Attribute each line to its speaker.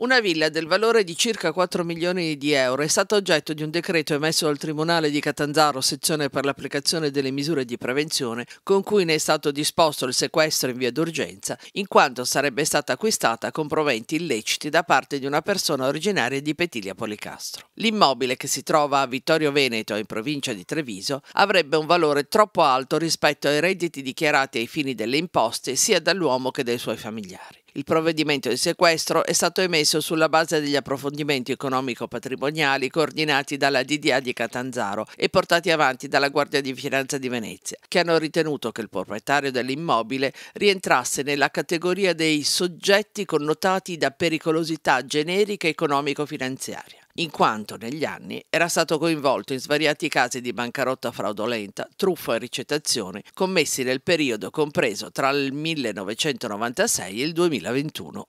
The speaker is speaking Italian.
Speaker 1: Una villa del valore di circa 4 milioni di euro è stata oggetto di un decreto emesso dal Tribunale di Catanzaro, sezione per l'applicazione delle misure di prevenzione, con cui ne è stato disposto il sequestro in via d'urgenza, in quanto sarebbe stata acquistata con proventi illeciti da parte di una persona originaria di Petilia Policastro. L'immobile, che si trova a Vittorio Veneto, in provincia di Treviso, avrebbe un valore troppo alto rispetto ai redditi dichiarati ai fini delle imposte sia dall'uomo che dai suoi familiari. Il provvedimento di sequestro è stato emesso sulla base degli approfondimenti economico-patrimoniali coordinati dalla DDA di Catanzaro e portati avanti dalla Guardia di Finanza di Venezia, che hanno ritenuto che il proprietario dell'immobile rientrasse nella categoria dei soggetti connotati da pericolosità generica economico-finanziaria in quanto negli anni era stato coinvolto in svariati casi di bancarotta fraudolenta, truffa e ricettazione commessi nel periodo compreso tra il 1996 e il 2021.